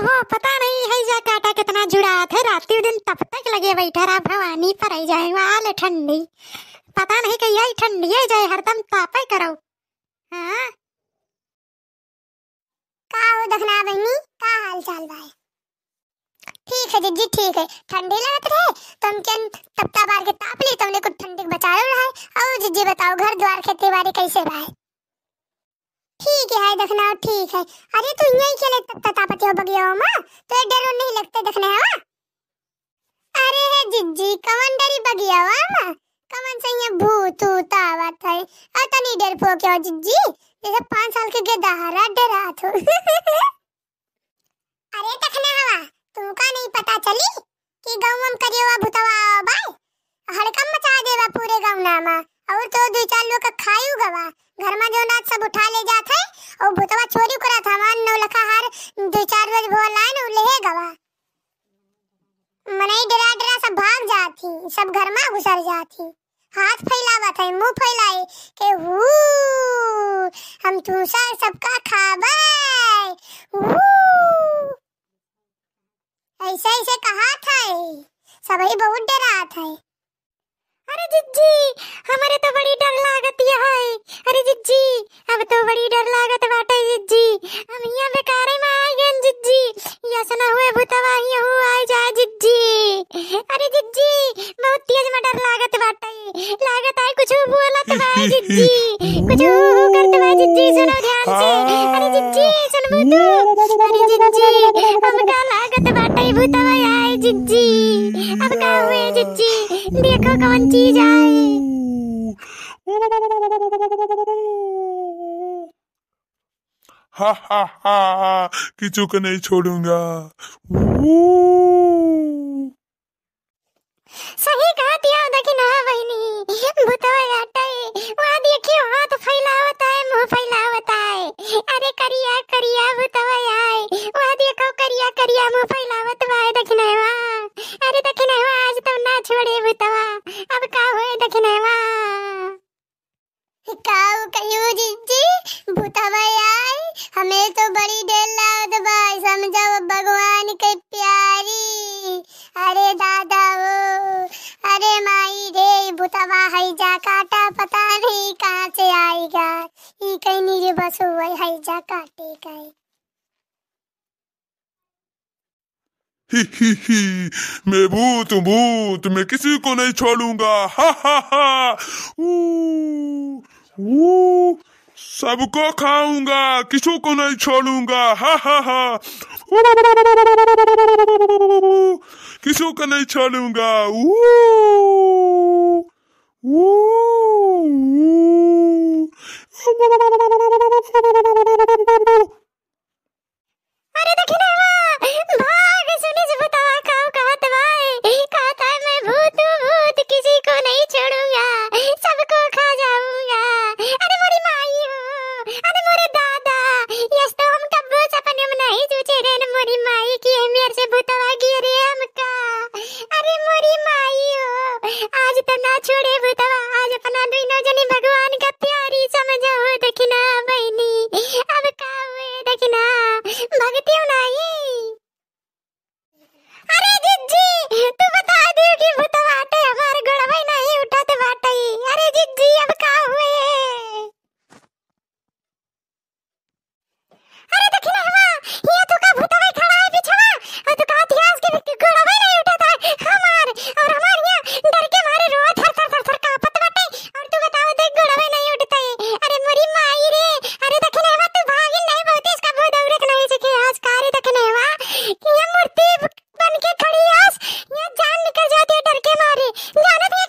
हो हाँ, पता नहीं है जा काटा कितना जुड़ा थे रात दिन तब तक लगे बैठा रहा भवानी पर आई जाए वाल ठंडी पता नहीं कही आई ठंडी है जाए हरदम तापे करो हाँ का हो दखना बहनी का हाल चाल भाई ठीक है जी ठीक है ठंडी लगत तो रहे तुम के तब तब आर के ताप ली तुमने कुछ ठंडी बचा लो रहा है और जी बताओ घर द्वार खेती बाड़ी कैसे भाई ठीक है दखना ठीक है अरे तू यही खेले तब हो बगियो मां तो डरो नहीं लगते दखने हवा अरे है जिज्जी कवन डरी बगिया हाँ, वा मां कवन से ये भूत होता आवत है आ तनी फो हो जिज्जी जैसे 5 साल के हरा डरा तो अरे दखना हवा तू का नहीं पता चली कि गांव में करियो भूतवा बाय हड़कम मचा देवा पूरे गांव नामा और तो दो चार लोग का खायु गवा घर में जो नाच सब उठा ले जाते है और भूतवा तो चोरी करा था हमान नौ लखा हार दो चार रोज बोलान और लेहे गवा मनई डरा डरा सब भाग जाती सब घर में घुसर जाती हाथ फैलावा था मुंह फैलाए के हु हम तुसा सबका खाबाय हु ऐसे ऐसे कहा था सभी बहुत डरा था अरे जिज्जी हमारे तो बड़ी डर लागत है अरे जिज्जी अब तो बड़ी डर लागत बाटे जिज्जी हम यहाँ बेकारे में आ गए जिज्जी या सना हुए भूतवा ही हो आ जाए जिज्जी अरे जिज्जी बहुत तेज में डर लागत बाटे लागत है कुछ बोलत बा जिज्जी कुछ करत बा जिज्जी सुनो ध्यान से हाँ। अरे जिज्जी अरे जिज्जी अब का लागत भूतवा आए जिज्जी अब का हुए जिज्जी देखो कौन चीज आए हा हा हा किचू को नहीं छोड़ूंगा करिया बुतवाय वहा देखो करिया करिया मुंह फैलावत वाय दखिनवा अरे दखिनवा आज तो ना छोड़े बुतवा अब का होए दखिनवा काऊ कयो जीजी बुतवा आए हमें तो बड़ी देर लाद भाई समझाओ भगवान के प्यारी अरे दादा ओ अरे माई रे बुतवा है जा काटा पता नहीं कहां से आएगा इकाई नीरे बस हुआ हाई जा मैं भूत भूत मैं किसी को नहीं छोड़ूंगा हा सबको खाऊंगा किसी को नहीं छोड़ूंगा हा हा हा किसी को नहीं छोड़ूंगा ऊ ऊ あれだけだわ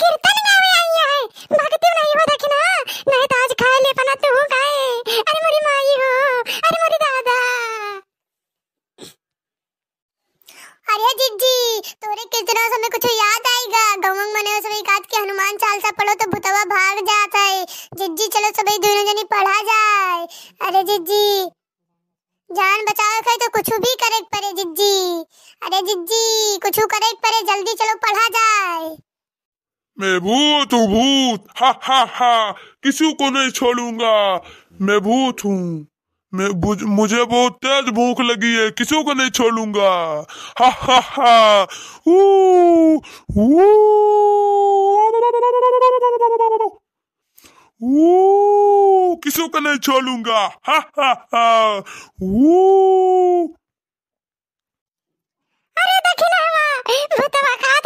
कीर्तन गावे आई है भक्ति नहीं हो देखना नहीं ताज खाए ले पना तू गाए अरे मोरी माई हो अरे मोरी दादा अरे जीजी तोरे कितना समय कुछ याद आएगा गवंग मने समय काट के हनुमान चालीसा पढ़ो तो भूतवा भाग जाता है जीजी चलो सभी दोनों जनी पढ़ा जाए अरे जीजी जान बचावे खाई तो कुछ भी करे परे जिज्जी अरे जिज्जी कुछ करे परे जल्दी चलो पढ़ा जाए मैं भूत हूँ भूत हा हा हा किसी को नहीं छोड़ूंगा मैं भूत हूँ मैं मुझे बहुत तेज भूख लगी है किसी को नहीं छोड़ूंगा हा हा हा ऊ किसी को नहीं छोड़ूंगा हा हा हा ऊ अरे दक्षिण भूतवा खा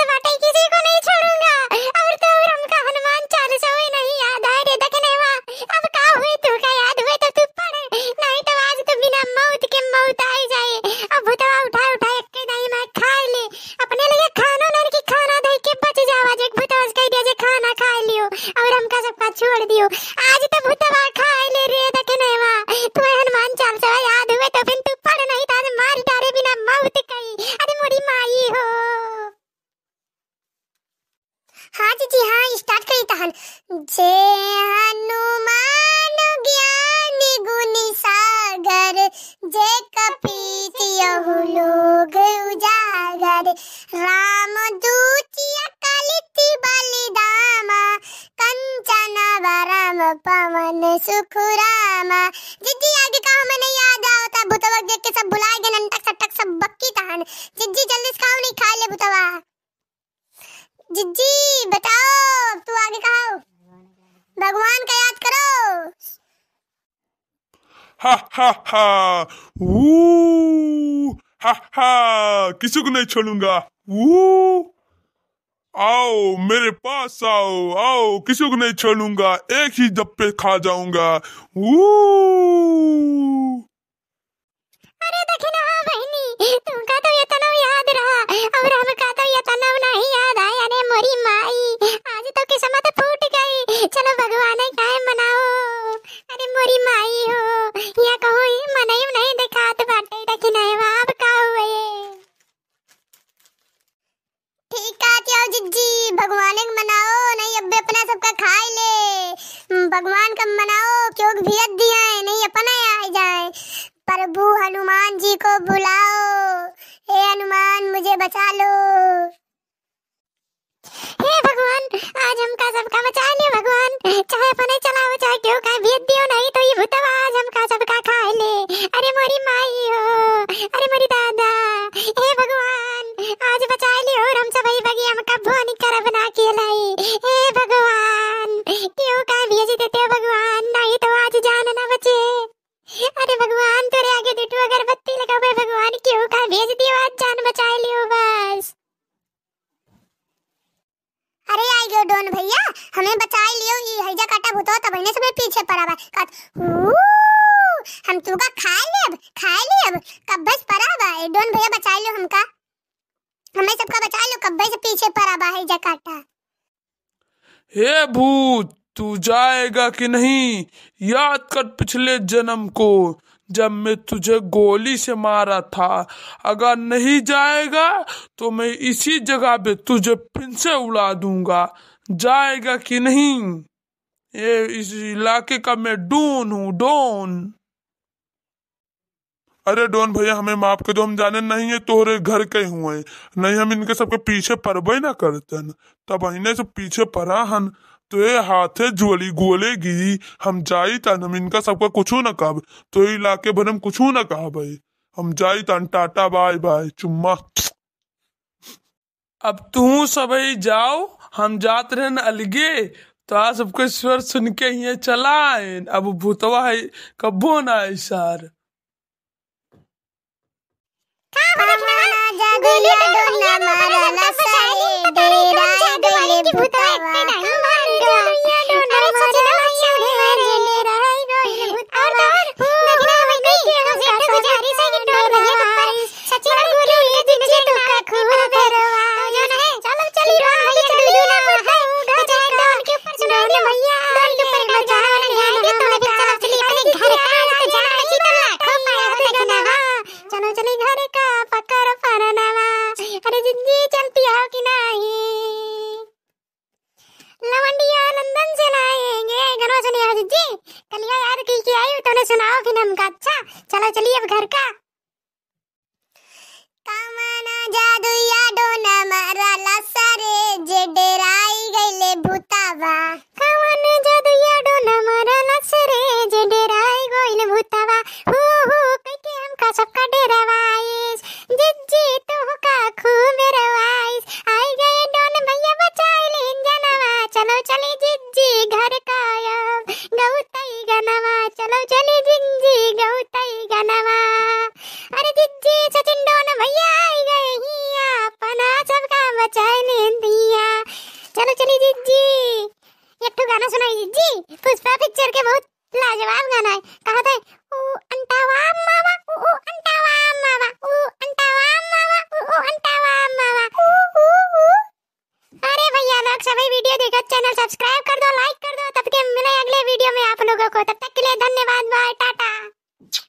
दे रामदूतिया कलिति बलिदाम कंचन बरम पवन सुखुराम जिज्जी आगे का हमें नहीं याद आता भूतवा देख के सब भुलाए गए नंटक सटक सब बक्की तहन जिज्जी जल्दी खाओ नहीं खा ले भूतवा जिज्जी बताओ तू आगे कहा भगवान का याद करो हा हा ha! Woo! हा हा किसी को नहीं छोड़ूंगा आओ मेरे पास आओ आओ किसी को नहीं छोड़ूंगा एक ही जप्पे खा जाऊंगा भगवान एक मनाओ नहीं अबे अपना सबका खा ले हम्म, भगवान का मनाओ क्यों भियत दिया है नहीं अपना आ जाए प्रभु हनुमान जी को बुलाओ हे हनुमान मुझे बचा लो हे भगवान आज हमका सबका बचा भगवान तेरे आगे डिटो अगरबत्ती लगा बे भगवान क्यों का भेज दियो आज जान बचाए लियो बस अरे आई गयो डोन भैया हमें बचाए लियो ये हैजा काटा भूतो तब इन्हें सब पीछे पड़ा बा कत हम का तो खा ले अब खा ले अब कब बस पड़ा बा डोन भैया बचा लियो हमका हमें सबका बचा लियो कब बस पीछे पर आबा है जकाटा हे भूत तू जाएगा कि नहीं याद कर पिछले जन्म को जब मैं तुझे गोली से मारा था अगर नहीं जाएगा तो मैं इसी जगह पे तुझे फिर से उड़ा दूंगा जाएगा कि नहीं ये इस इलाके का मैं डोन हूँ डोन अरे डोन भैया हमें माफ कर दो हम जाने नहीं है तोरे घर के हुए नहीं हम इनके सबके पीछे परबे ना करते तब अने से पीछे पड़ा हन तो ये हाथे ज्वली गोले गी हम जाई तन हम इनका सबका कुछ न कहब तो इलाके भर हम कुछ न ना भाई हम जाई तन टाटा बाय बाय चुम्मा अब तू सब जाओ हम जात रहे अलगे तो आ सबको स्वर सुन के यहाँ चला आए अब भूतवा है कबो ना है सार का अब घर का कमाना जादू भाई पुष्पा पिक्चर के बहुत लाजवाब गाना है कहा था ओ अंटावा मावा ओ अंटावा मावा ओ अंटावा मावा ओ अंटावा मावा अरे भैया लोग सभी वीडियो देखो चैनल सब्सक्राइब कर दो लाइक कर दो तब के मिले अगले वीडियो में आप लोगों को तब तक के लिए धन्यवाद बाय टाटा